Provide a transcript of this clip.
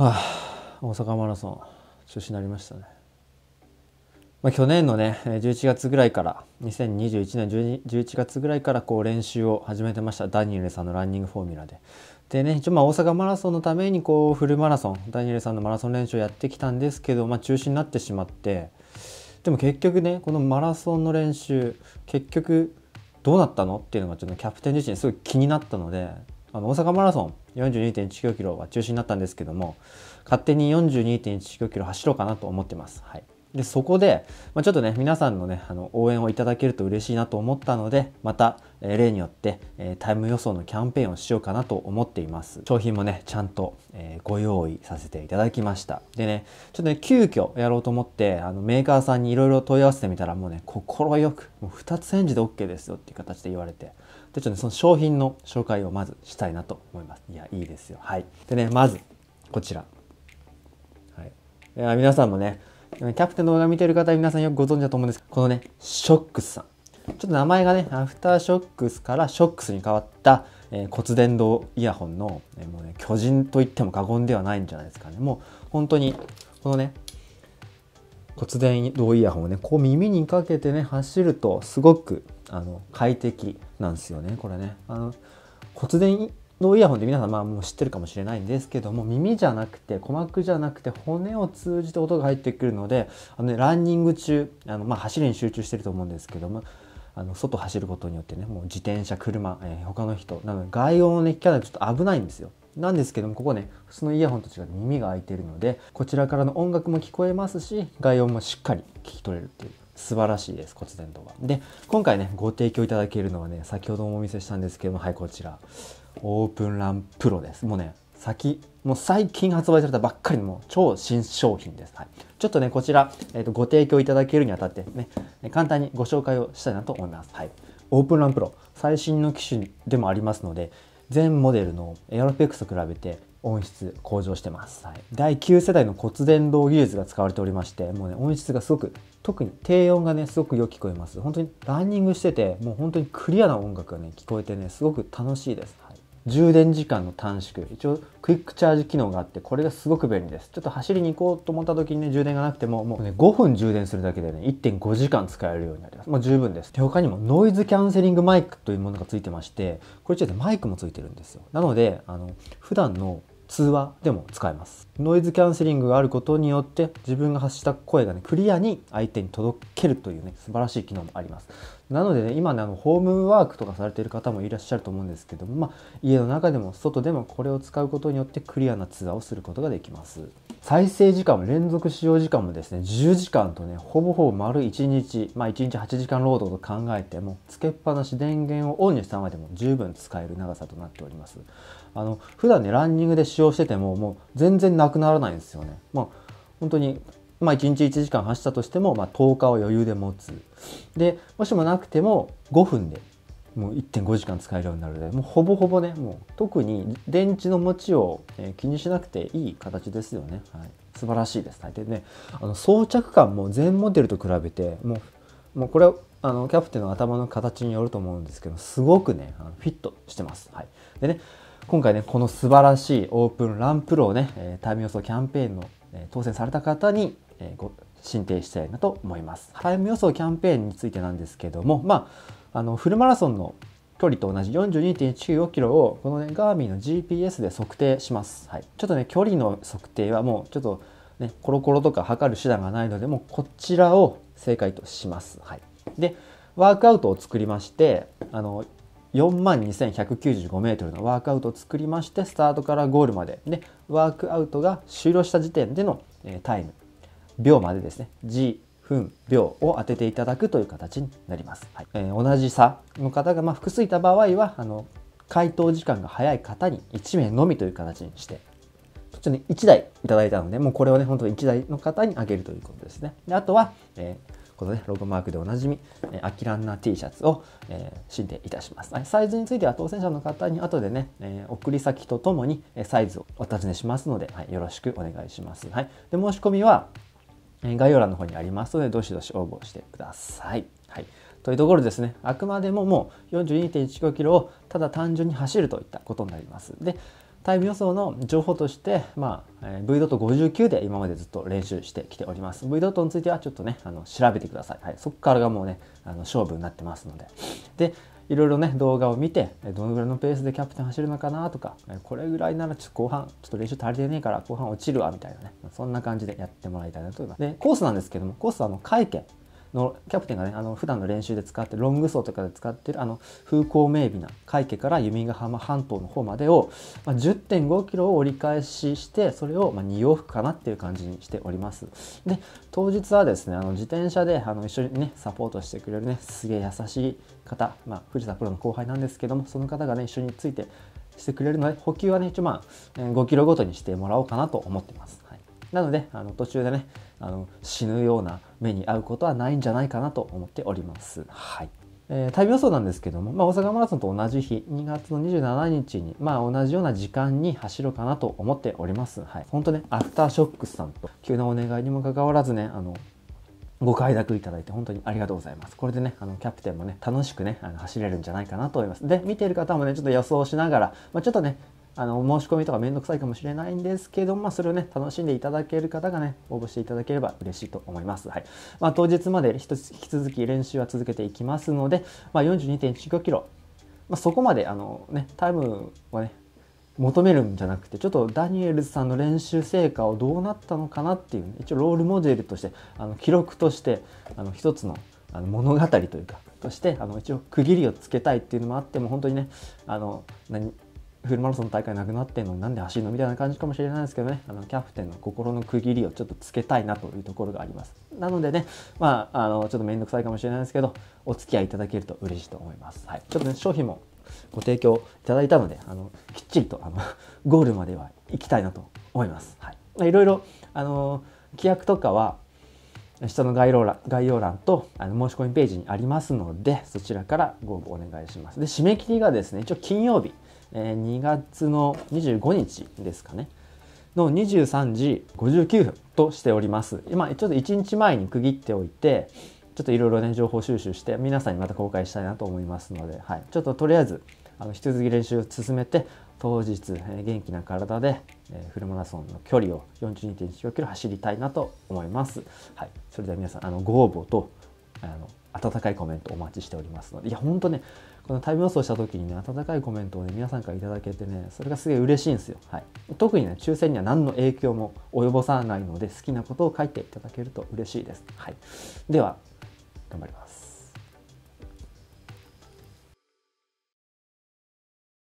はあ、大阪マラソン中止になりましたね、まあ、去年のね11月ぐらいから2021年1 11月ぐらいからこう練習を始めてましたダニエルさんのランニングフォーミュラででね一応まあ大阪マラソンのためにこうフルマラソンダニエルさんのマラソン練習をやってきたんですけど、まあ、中止になってしまってでも結局ねこのマラソンの練習結局どうなったのっていうのがちょっとキャプテン自身すごい気になったのであの大阪マラソン42.195キロは中止になったんですけども勝手に42.195キロ走ろうかなと思ってます。はい、でそこで、まあ、ちょっとね皆さんのねあの応援をいただけると嬉しいなと思ったのでまた、えー、例によって、えー、タイム予想のキャンペーンをしようかなと思っています商品もねちゃんと、えー、ご用意させていただきましたでねちょっとね急遽やろうと思ってあのメーカーさんにいろいろ問い合わせてみたらもうね快くもう2つ返事で OK ですよっていう形で言われてでちょっとねその商品の紹介をまずしたいなと思いますいやいいですよはいでねまずこちら、はい、いや皆さんもねキャプテンの動画見てる方皆さんよくご存知だと思うんですこのねショックスさんちょっと名前がねアフターショックスからショックスに変わった、えー、骨伝導イヤホンの、えー、もうね巨人と言っても過言ではないんじゃないですかねもう本当にこのね骨伝導イヤホンをねこう耳にかけてね走るとすごくあの快適なんですよねこれねあの骨伝のイヤホンって皆さんまあもう知ってるかもしれないんですけども耳じゃなくて鼓膜じゃなくて骨を通じて音が入ってくるのであの、ね、ランニング中あの、まあ、走りに集中してると思うんですけどもあの外走ることによってねもう自転車車、えー、他の人なので外音をね聞かないとちょっと危ないんですよ。なんですけどもここね普通のイヤホンと違って耳が開いてるのでこちらからの音楽も聞こえますし外音もしっかり聞き取れるっていう素晴らしいです骨伝導は。で今回ねご提供いただけるのはね先ほどもお見せしたんですけどもはいこちらオープンランプロですもうね先もう最近発売されたばっかりの超新商品です、はい、ちょっとねこちら、えーとご提供いただけるにあたってね簡単にご紹介をしたいなと思います、はい、オープンランプロ最新の機種でもありますので全モデルのエアロペックスと比べて音質向上してます、はい、第9世代の骨伝導技術が使われておりましてもうね音質がすごく特に低音がねすごくよく聞こえます本当にランニングしててもう本当にクリアな音楽がね聞こえてねすごく楽しいです、はい、充電時間の短縮一応クイックチャージ機能があってこれがすごく便利ですちょっと走りに行こうと思った時にね充電がなくてももうね5分充電するだけでね1.5時間使えるようになりますもう十分ですで他にもノイズキャンセリングマイクというものがついてましてこれちょっとマイクもついてるんですよなのであの普段の通話でも使えますノイズキャンセリングがあることによって自分が発した声がねクリアに相手に届けるというね素晴らしい機能もありますなのでね今ねあのホームワークとかされている方もいらっしゃると思うんですけども、まあ、家の中でも外でもこれを使うことによってクリアな通話をすることができます再生時間も連続使用時間もですね10時間とねほぼほぼ丸1日まあ1日8時間労働と考えてもつけっぱなし電源をオンにしたままでも十分使える長さとなっておりますあの普段ねランニングで使用しててももう全然なくならないんですよねまあ本当にまあ、1日1時間走ったとしても、まあ、10日を余裕で持つ。で、もしもなくても5分でもう1.5時間使えるようになるのでもうほぼほぼねもう特に電池の持ちを、気にしなくていい形ですよね、はい、素晴らしいです大抵ねあの装着感も全モデルと比べてもうもうこれはあのキャプテンの頭の形によると思うんですけどすごくねあのフィットしてます、はい、でね今回ねこの素晴らしいオープンランプロをね、えタイム予想キャンペーンの、え当選された方に、えー、ご進呈したいなと思いますタイム予想キャンペーンについてなんですけどもまああのフルマラソンの距離と同じ42.195キロをこのねガーミンの GPS で測定します、はい、ちょっとね距離の測定はもうちょっとねコロコロとか測る手段がないのでもこちらを正解とします、はい、でワークアウトを作りましてあの4万2 1 9 5ルのワークアウトを作りましてスタートからゴールまででワークアウトが終了した時点での、タイム秒までですね G 分、秒を当てていただくという形になります。はいえー、同じ差の方が、まあ、複数いた場合は、あの、回答時間が早い方に1名のみという形にして、そっちに1台いただいたので、もうこれをね、本当に1台の方にあげるということですね。であとは、えー、このね、ロゴマークでおなじみ、えアキランナ T シャツを、えー、申請いたします。サイズについては当選者の方に後でね、えー、送り先とともにサイズをお尋ねしますので、はい、よろしくお願いします。はい、で申し込みは、概要欄の方にありますので、どしどし応募してください。はい、というところですね、あくまでももう42.15キロをただ単純に走るといったことになります。でタイム予想の情報として、まあえ V ドット59で今までずっと練習してきております。V ドットについてはちょっとね、あの調べてください。はい、そこからがもうね、あの勝負になってますので。で、いろいろね動画を見てどのぐらいのペースでキャプテン走るのかなとかこれぐらいならちょっと後半ちょっと練習足りてねえから後半落ちるわみたいなねそんな感じでやってもらいたいなと思いますでコースなんですけどもコースはあの会見のキャプテンがねあの普段の練習で使ってロング走とかで使ってるあの風光明媚な海家から弓ヶ浜半島の方までを、まあ、10.5キロを折り返ししてそれをまあ2往復かなっていう感じにしておりますで当日はですねあの自転車であの一緒にねサポートしてくれるねすげえ優しい方、まあ、藤田プロの後輩なんですけどもその方がね一緒についてしてくれるので補給はね一応まあ5キロごとにしてもらおうかなと思ってます、はい、なのであの途中でねあの死ぬような目に遭うことはないんじゃないかなと思っておりますはいえー、タイム予想なんですけども、まあ、大阪マラソンと同じ日2月の27日に、まあ、同じような時間に走ろうかなと思っております。はい、本当ねアフターショックさんと急なお願いにもかかわらずねあのご快諾いただいて本当にありがとうございます。これでね、あの、キャプテンもね、楽しくね、あの走れるんじゃないかなと思います。で、見てる方もね、ちょっと予想しながら、まあ、ちょっとね、あの、申し込みとかめんどくさいかもしれないんですけども、まあ、それをね、楽しんでいただける方がね、応募していただければ嬉しいと思います。はい。まあ、当日まで引き続き練習は続けていきますので、まあ、4 2 1 5キロ、まあ、そこまで、あの、ね、タイムはね、求めるんじゃなくてちょっとダニエルズさんの練習成果をどうなったのかなっていう、ね、一応ロールモデルとしてあの記録としてあの一つのあの物語というかとしてあの一応区切りをつけたいっていうのもあっても本当にねあの何フルマラソン大会なくなってんのになんで走るのみたいな感じかもしれないですけどねあのキャプテンの心の区切りをちょっとつけたいなというところがありますなのでねまああのちょっと面倒くさいかもしれないですけどお付き合いいただけると嬉しいと思います、はい、ちょっとね商品もご提供いただいたのであのきっちりとあの ゴールまでは行きたいなと思います。はい、いろいろあの規約とかは下の概要欄概要欄とあの申し込みページにありますのでそちらからご応募お願いします。で締め切りがですね一応金曜日、えー、2月の25日ですかねの23時59分としております。今ちょっと1日前に区切っておいてちょっといろいろね情報収集して皆さんにまた公開したいなと思いますので、はい、ちょっととりあえずあの引き続き練習を進めて当日、え元気な体で、えフルマラソンの距離を4 2 1 5キロ走りたいなと思います。はい、それでは皆さんあのご応募とあの温かいコメントお待ちしておりますのでいやほんとねこのタイム予想した時にね温かいコメントをね皆さんから頂けてねそれがすげえ嬉しいんですよ、はい、特にね抽選には何の影響も及ぼさないので好きなことを書いていただけると嬉しいです、はい、では頑張ります